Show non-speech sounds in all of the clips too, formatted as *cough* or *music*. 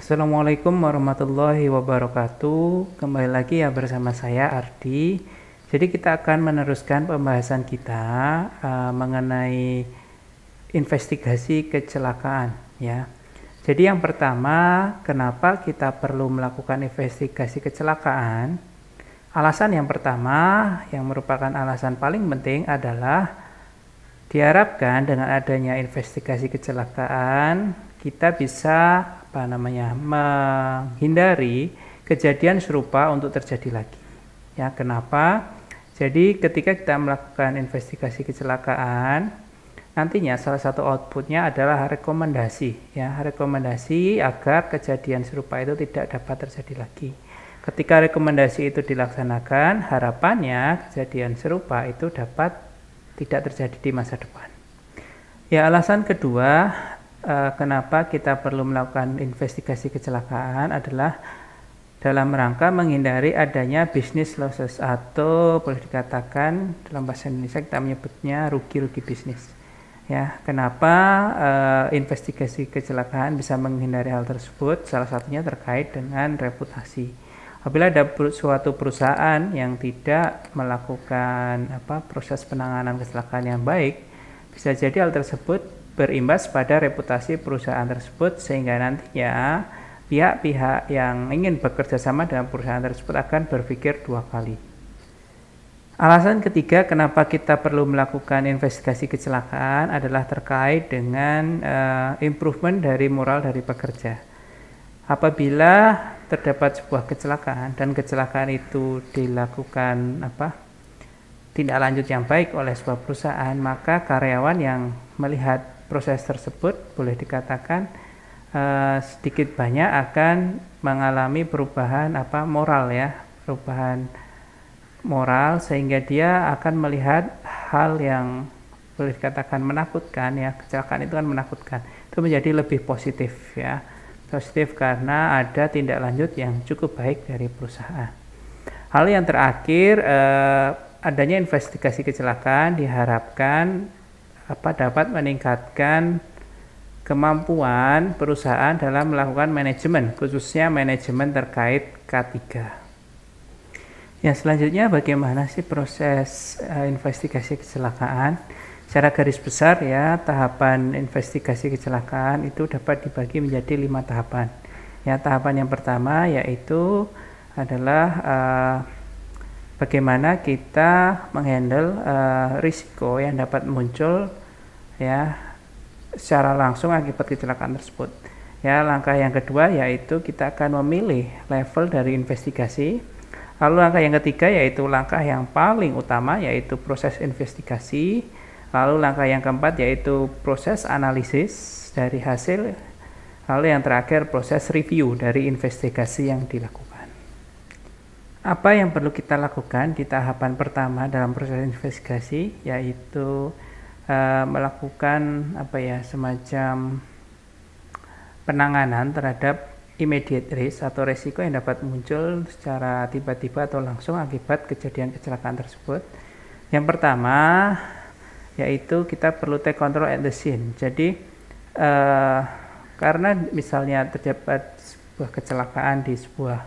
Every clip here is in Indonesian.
Assalamualaikum warahmatullahi wabarakatuh. Kembali lagi ya bersama saya Ardi. Jadi kita akan meneruskan pembahasan kita uh, mengenai investigasi kecelakaan ya. Jadi yang pertama, kenapa kita perlu melakukan investigasi kecelakaan? Alasan yang pertama yang merupakan alasan paling penting adalah diharapkan dengan adanya investigasi kecelakaan kita bisa apa namanya menghindari kejadian serupa untuk terjadi lagi. Ya, kenapa? Jadi ketika kita melakukan investigasi kecelakaan, nantinya salah satu outputnya adalah rekomendasi, ya rekomendasi agar kejadian serupa itu tidak dapat terjadi lagi. Ketika rekomendasi itu dilaksanakan, harapannya kejadian serupa itu dapat tidak terjadi di masa depan. Ya, alasan kedua uh, kenapa kita perlu melakukan investigasi kecelakaan adalah dalam rangka menghindari adanya bisnis losses atau boleh dikatakan dalam bahasa Indonesia kita menyebutnya rugi-rugi bisnis. Ya, kenapa uh, investigasi kecelakaan bisa menghindari hal tersebut? Salah satunya terkait dengan reputasi. Apabila ada suatu perusahaan yang tidak melakukan apa proses penanganan kecelakaan yang baik, bisa jadi hal tersebut berimbas pada reputasi perusahaan tersebut sehingga nantinya pihak-pihak yang ingin bekerja sama dengan perusahaan tersebut akan berpikir dua kali. Alasan ketiga kenapa kita perlu melakukan investigasi kecelakaan adalah terkait dengan uh, improvement dari moral dari pekerja. Apabila terdapat sebuah kecelakaan dan kecelakaan itu dilakukan apa tindak lanjut yang baik oleh sebuah perusahaan, maka karyawan yang melihat proses tersebut boleh dikatakan uh, sedikit banyak akan mengalami perubahan apa moral ya perubahan moral sehingga dia akan melihat hal yang boleh dikatakan menakutkan ya kecelakaan itu kan menakutkan itu menjadi lebih positif ya positif karena ada tindak lanjut yang cukup baik dari perusahaan hal yang terakhir eh, adanya investigasi kecelakaan diharapkan apa dapat meningkatkan kemampuan perusahaan dalam melakukan manajemen, khususnya manajemen terkait K3. Ya, selanjutnya bagaimana sih proses uh, investigasi kecelakaan? Secara garis besar ya, tahapan investigasi kecelakaan itu dapat dibagi menjadi lima tahapan. Ya, tahapan yang pertama yaitu adalah uh, bagaimana kita menghandle uh, risiko yang dapat muncul ya secara langsung akibat kecelakaan tersebut. Ya, langkah yang kedua yaitu kita akan memilih level dari investigasi. Lalu langkah yang ketiga yaitu langkah yang paling utama yaitu proses investigasi. Lalu langkah yang keempat yaitu proses analisis dari hasil. Lalu yang terakhir proses review dari investigasi yang dilakukan. Apa yang perlu kita lakukan di tahapan pertama dalam proses investigasi yaitu Eh, melakukan apa ya semacam penanganan terhadap immediate risk atau resiko yang dapat muncul secara tiba-tiba atau langsung akibat kejadian kecelakaan tersebut. Yang pertama yaitu kita perlu take control at the scene. Jadi eh, karena misalnya terdapat sebuah kecelakaan di sebuah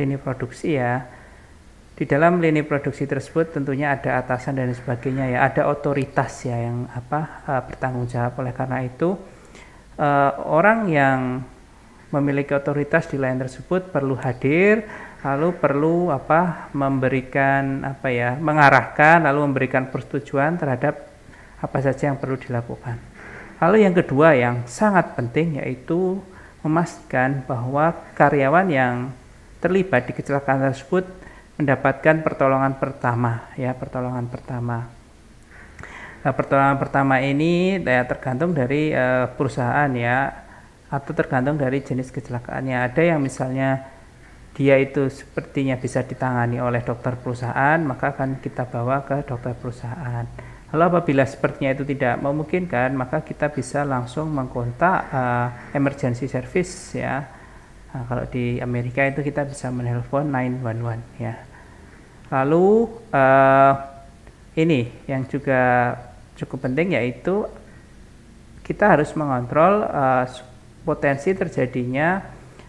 lini produksi ya, di dalam lini produksi tersebut tentunya ada atasan dan sebagainya ya ada otoritas ya yang apa uh, bertanggung jawab oleh karena itu uh, orang yang memiliki otoritas di lain tersebut perlu hadir lalu perlu apa memberikan apa ya mengarahkan lalu memberikan persetujuan terhadap apa saja yang perlu dilakukan lalu yang kedua yang sangat penting yaitu memastikan bahwa karyawan yang terlibat di kecelakaan tersebut mendapatkan pertolongan pertama ya pertolongan pertama nah, pertolongan pertama ini ya, tergantung dari uh, perusahaan ya atau tergantung dari jenis kecelakaannya ada yang misalnya dia itu sepertinya bisa ditangani oleh dokter perusahaan maka akan kita bawa ke dokter perusahaan lalu apabila sepertinya itu tidak memungkinkan maka kita bisa langsung mengkontak uh, emergency service ya Nah, kalau di Amerika itu kita bisa menelpon 911 ya. Lalu uh, ini yang juga cukup penting yaitu kita harus mengontrol uh, potensi terjadinya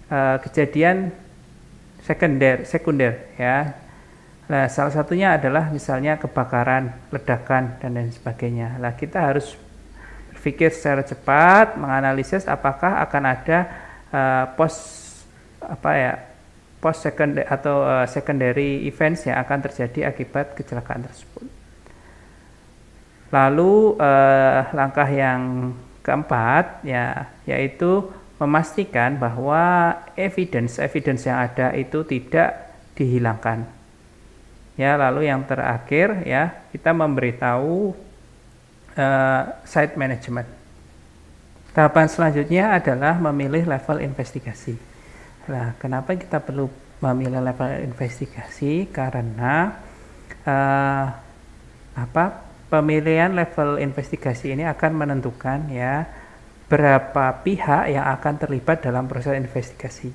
uh, kejadian sekunder sekunder ya. Nah, salah satunya adalah misalnya kebakaran, ledakan dan lain sebagainya. Lah kita harus berpikir secara cepat, menganalisis apakah akan ada uh, pos apa ya post second atau uh, secondary events yang akan terjadi akibat kecelakaan tersebut. Lalu uh, langkah yang keempat ya yaitu memastikan bahwa evidence evidence yang ada itu tidak dihilangkan. Ya, lalu yang terakhir ya kita memberitahu uh, site management. Tahapan selanjutnya adalah memilih level investigasi. Nah, kenapa kita perlu memilih level investigasi? Karena uh, apa? Pemilihan level investigasi ini akan menentukan ya berapa pihak yang akan terlibat dalam proses investigasi.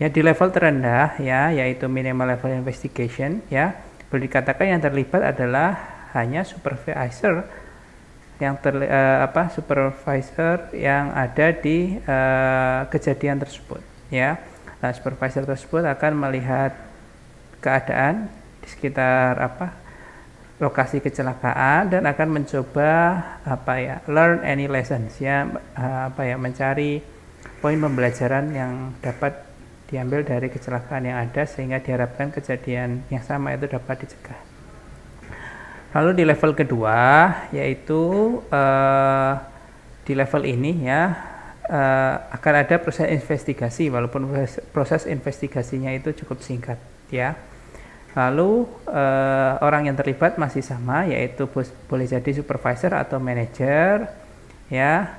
Ya di level terendah ya yaitu minimal level investigation ya boleh dikatakan yang terlibat adalah hanya supervisor yang ter, uh, eh, apa supervisor yang ada di uh, kejadian tersebut ya Nah, supervisor tersebut akan melihat keadaan di sekitar apa lokasi kecelakaan dan akan mencoba apa ya learn any lessons ya eh, apa ya mencari poin pembelajaran yang dapat diambil dari kecelakaan yang ada sehingga diharapkan kejadian yang sama itu dapat dicegah. Lalu di level kedua yaitu uh, di level ini ya uh, akan ada proses investigasi walaupun proses, proses investigasinya itu cukup singkat ya lalu uh, orang yang terlibat masih sama yaitu bos, boleh jadi supervisor atau manager ya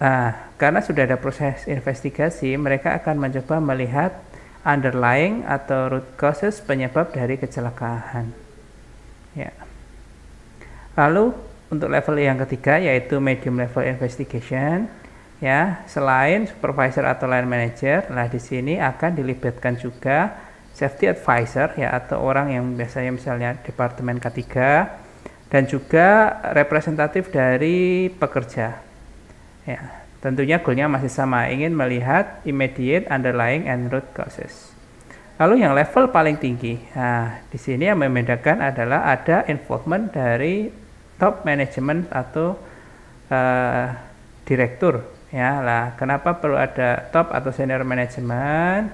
nah karena sudah ada proses investigasi mereka akan mencoba melihat underlying atau root causes penyebab dari kecelakaan ya lalu untuk level yang ketiga yaitu medium level investigation ya selain supervisor atau line manager nah di sini akan dilibatkan juga safety advisor ya atau orang yang biasanya misalnya departemen K3 dan juga representatif dari pekerja ya tentunya goalnya masih sama ingin melihat immediate underlying and root causes Lalu yang level paling tinggi, nah di sini yang membedakan adalah ada involvement dari top management atau uh, direktur ya lah kenapa perlu ada top atau senior management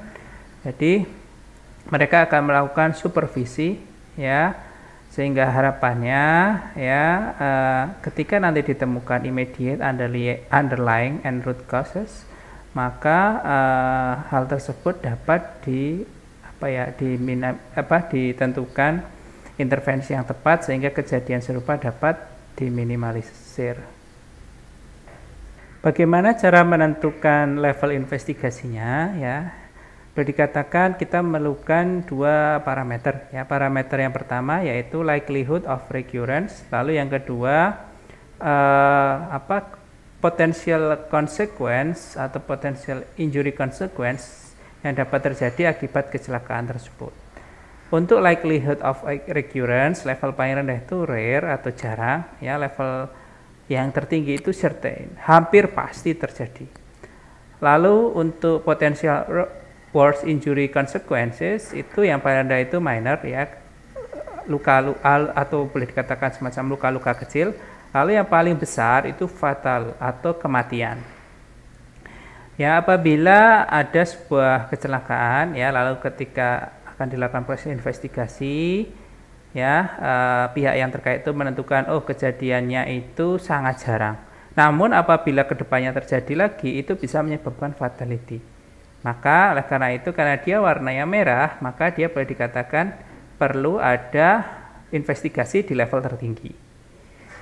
jadi mereka akan melakukan supervisi ya sehingga harapannya ya uh, ketika nanti ditemukan immediate underlying and root causes maka uh, hal tersebut dapat di apa ya di apa ditentukan intervensi yang tepat sehingga kejadian serupa dapat diminimalisir. Bagaimana cara menentukan level investigasinya ya? Boleh dikatakan kita memerlukan dua parameter ya. Parameter yang pertama yaitu likelihood of recurrence, lalu yang kedua eh, apa potential consequence atau potential injury consequence yang dapat terjadi akibat kecelakaan tersebut. Untuk likelihood of recurrence, level paling rendah itu rare atau jarang, ya level yang tertinggi itu certain, hampir pasti terjadi. Lalu untuk potensial worst injury consequences itu yang paling rendah itu minor ya luka, luka atau boleh dikatakan semacam luka-luka kecil. Lalu yang paling besar itu fatal atau kematian. Ya apabila ada sebuah kecelakaan ya lalu ketika akan dilakukan proses investigasi ya uh, pihak yang terkait itu menentukan oh kejadiannya itu sangat jarang namun apabila kedepannya terjadi lagi itu bisa menyebabkan fatality maka oleh karena itu karena dia warnanya merah maka dia boleh dikatakan perlu ada investigasi di level tertinggi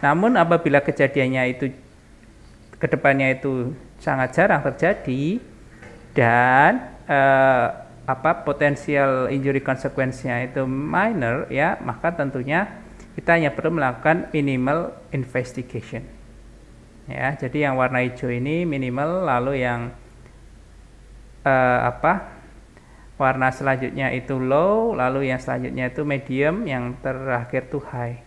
namun apabila kejadiannya itu kedepannya itu sangat jarang terjadi dan uh, apa potensial injury konsekuensinya itu minor ya maka tentunya kita hanya perlu melakukan minimal investigation ya jadi yang warna hijau ini minimal lalu yang uh, apa warna selanjutnya itu low lalu yang selanjutnya itu medium yang terakhir itu high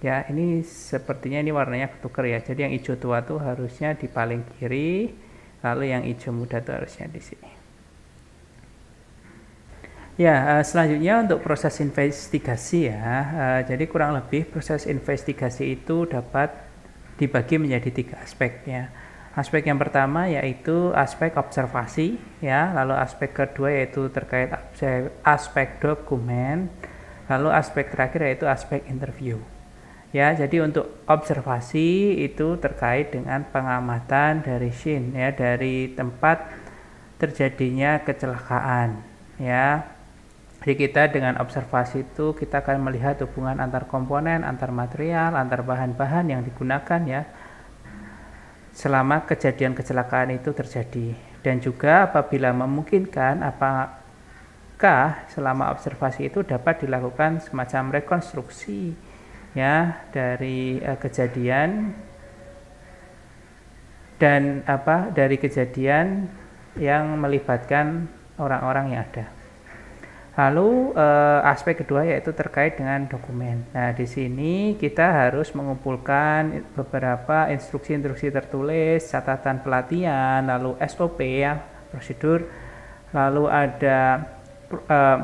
ya ini sepertinya ini warnanya ketuker ya jadi yang hijau tua tuh harusnya di paling kiri lalu yang hijau muda tuh harusnya di sini Ya, eh, selanjutnya untuk proses investigasi ya. Eh, jadi kurang lebih proses investigasi itu dapat dibagi menjadi tiga aspek ya. Aspek yang pertama yaitu aspek observasi ya, lalu aspek kedua yaitu terkait aspek dokumen, lalu aspek terakhir yaitu aspek interview. Ya, jadi untuk observasi itu terkait dengan pengamatan dari scene ya, dari tempat terjadinya kecelakaan ya jadi kita dengan observasi itu kita akan melihat hubungan antar komponen, antar material, antar bahan-bahan yang digunakan ya selama kejadian kecelakaan itu terjadi. Dan juga apabila memungkinkan apakah selama observasi itu dapat dilakukan semacam rekonstruksi ya dari uh, kejadian dan apa dari kejadian yang melibatkan orang-orang yang ada. Lalu eh, aspek kedua yaitu terkait dengan dokumen. Nah, di sini kita harus mengumpulkan beberapa instruksi-instruksi tertulis, catatan pelatihan, lalu SOP ya, prosedur. Lalu ada eh,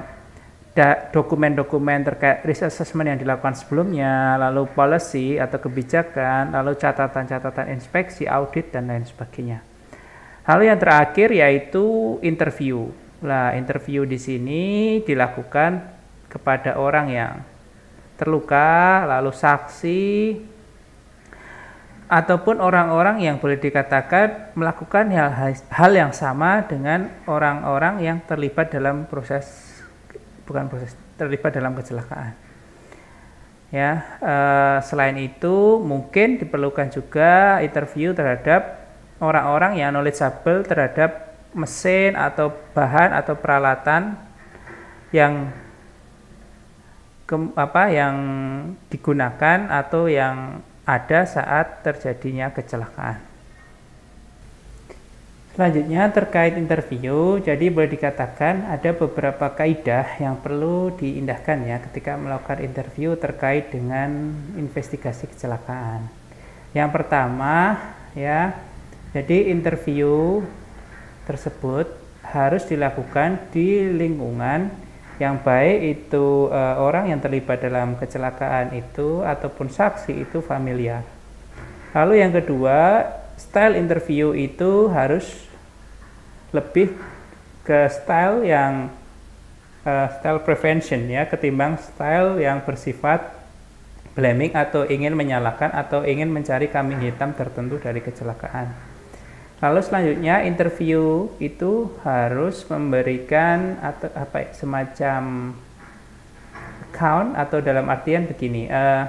dokumen dokumen-dokumen terkait risk assessment yang dilakukan sebelumnya, lalu policy atau kebijakan, lalu catatan-catatan inspeksi, audit dan lain sebagainya. Lalu yang terakhir yaitu interview. Lah, interview di sini dilakukan kepada orang yang terluka, lalu saksi, ataupun orang-orang yang boleh dikatakan melakukan hal, hal yang sama dengan orang-orang yang terlibat dalam proses bukan proses terlibat dalam kecelakaan. Ya, eh, selain itu mungkin diperlukan juga interview terhadap orang-orang yang knowledgeable terhadap mesin atau bahan atau peralatan yang ke, apa yang digunakan atau yang ada saat terjadinya kecelakaan. Selanjutnya terkait interview, jadi boleh dikatakan ada beberapa kaidah yang perlu diindahkan ya ketika melakukan interview terkait dengan investigasi kecelakaan. Yang pertama ya, jadi interview tersebut harus dilakukan di lingkungan yang baik itu e, orang yang terlibat dalam kecelakaan itu ataupun saksi itu familiar. Lalu yang kedua, style interview itu harus lebih ke style yang e, style prevention ya ketimbang style yang bersifat blaming atau ingin menyalahkan atau ingin mencari kambing hitam tertentu dari kecelakaan. Lalu selanjutnya interview itu harus memberikan atau apa ya, semacam account atau dalam artian begini. Uh,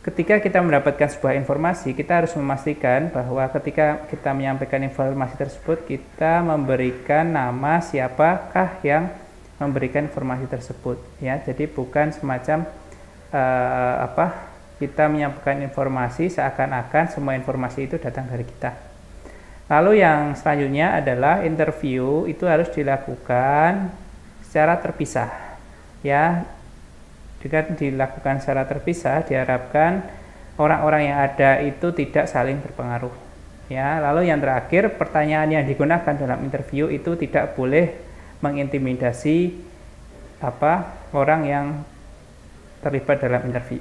ketika kita mendapatkan sebuah informasi, kita harus memastikan bahwa ketika kita menyampaikan informasi tersebut, kita memberikan nama siapakah yang memberikan informasi tersebut. Ya, jadi bukan semacam uh, apa kita menyampaikan informasi seakan-akan semua informasi itu datang dari kita Lalu yang selanjutnya adalah interview itu harus dilakukan secara terpisah. Ya, jika dilakukan secara terpisah diharapkan orang-orang yang ada itu tidak saling berpengaruh. Ya, lalu yang terakhir pertanyaan yang digunakan dalam interview itu tidak boleh mengintimidasi apa orang yang terlibat dalam interview.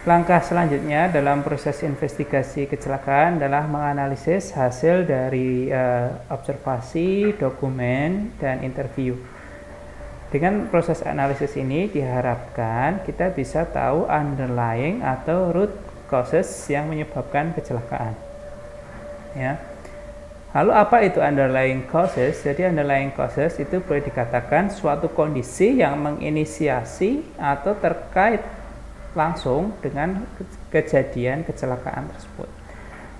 Langkah selanjutnya dalam proses investigasi kecelakaan adalah menganalisis hasil dari uh, observasi, dokumen, dan interview. Dengan proses analisis ini diharapkan kita bisa tahu underlying atau root causes yang menyebabkan kecelakaan. Ya. Lalu apa itu underlying causes? Jadi underlying causes itu boleh dikatakan suatu kondisi yang menginisiasi atau terkait langsung dengan kejadian kecelakaan tersebut.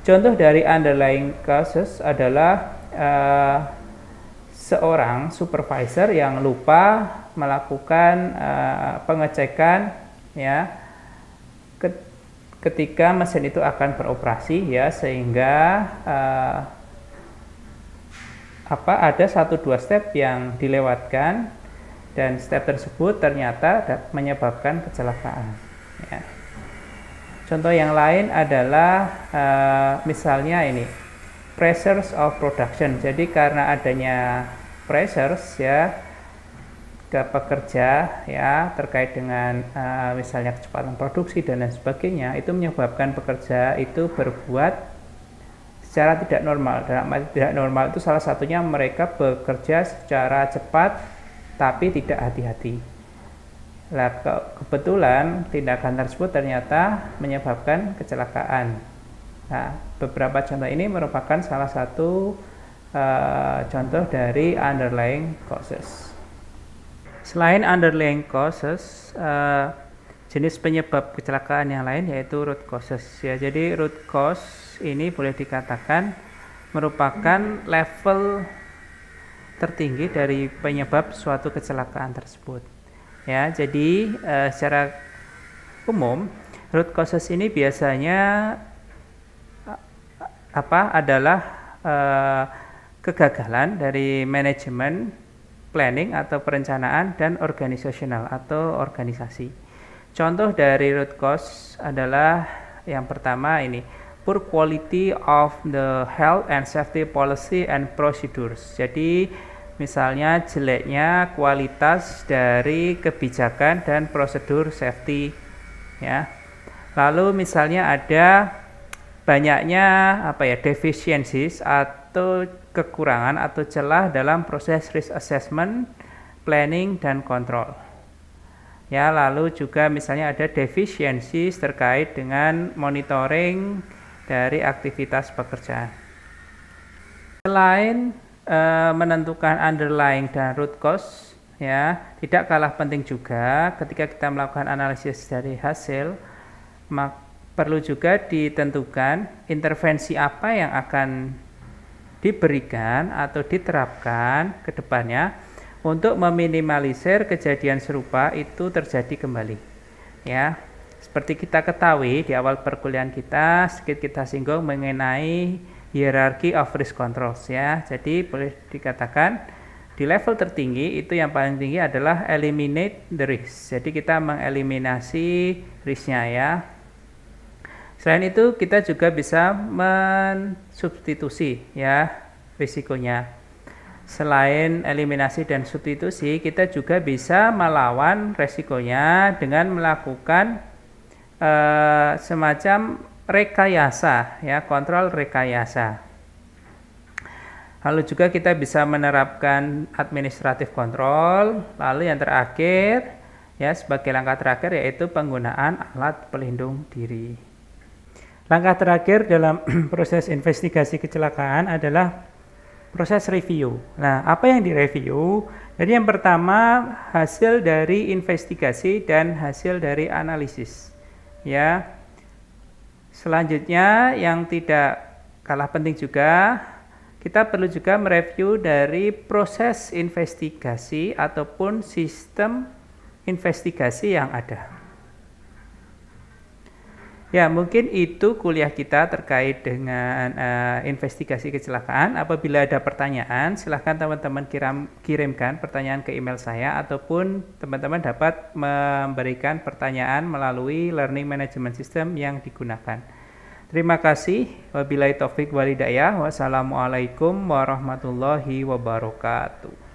Contoh dari underlying causes adalah uh, seorang supervisor yang lupa melakukan uh, pengecekan ya ketika mesin itu akan beroperasi ya sehingga uh, apa ada satu dua step yang dilewatkan dan step tersebut ternyata menyebabkan kecelakaan ya. contoh yang lain adalah uh, misalnya ini pressures of production jadi karena adanya pressures ya ke pekerja ya terkait dengan uh, misalnya kecepatan produksi dan lain sebagainya itu menyebabkan pekerja itu berbuat secara tidak normal dalam arti tidak normal itu salah satunya mereka bekerja secara cepat tapi tidak hati-hati lah kebetulan tindakan tersebut ternyata menyebabkan kecelakaan. Nah, beberapa contoh ini merupakan salah satu uh, contoh dari underlying causes. Selain underlying causes, uh, jenis penyebab kecelakaan yang lain yaitu root causes. Ya, jadi root cause ini boleh dikatakan merupakan level tertinggi dari penyebab suatu kecelakaan tersebut ya jadi uh, secara umum root causes ini biasanya eh, apa adalah uh, kegagalan dari manajemen planning atau perencanaan dan organisasional atau organisasi contoh dari root cause adalah yang pertama ini poor quality of the health and safety policy and procedures jadi misalnya jeleknya kualitas dari kebijakan dan prosedur safety ya. Lalu misalnya ada banyaknya apa ya deficiencies atau kekurangan atau celah dalam proses risk assessment, planning dan kontrol. Ya, lalu juga misalnya ada deficiencies terkait dengan monitoring dari aktivitas pekerjaan. Selain e, menentukan underlying dan root cause ya tidak kalah penting juga ketika kita melakukan analisis dari hasil mak, perlu juga ditentukan intervensi apa yang akan diberikan atau diterapkan ke depannya untuk meminimalisir kejadian serupa itu terjadi kembali ya seperti kita ketahui di awal perkuliahan kita sedikit kita singgung mengenai hierarchy of risk controls ya. Jadi boleh dikatakan di level tertinggi itu yang paling tinggi adalah eliminate the risk. Jadi kita mengeliminasi risknya ya. Selain itu kita juga bisa mensubstitusi ya risikonya. Selain eliminasi dan substitusi, kita juga bisa melawan resikonya dengan melakukan uh, semacam rekayasa ya kontrol rekayasa lalu juga kita bisa menerapkan administratif kontrol lalu yang terakhir ya sebagai langkah terakhir yaitu penggunaan alat pelindung diri langkah terakhir dalam *clears throat* proses investigasi kecelakaan adalah proses review nah apa yang direview jadi yang pertama hasil dari investigasi dan hasil dari analisis ya Selanjutnya yang tidak kalah penting juga kita perlu juga mereview dari proses investigasi ataupun sistem investigasi yang ada. Ya, mungkin itu kuliah kita terkait dengan uh, investigasi kecelakaan. Apabila ada pertanyaan, silahkan teman-teman kirim, kirimkan pertanyaan ke email saya ataupun teman-teman dapat memberikan pertanyaan melalui learning management system yang digunakan. Terima kasih. Wabillahi taufik walidayah. Wassalamualaikum warahmatullahi wabarakatuh.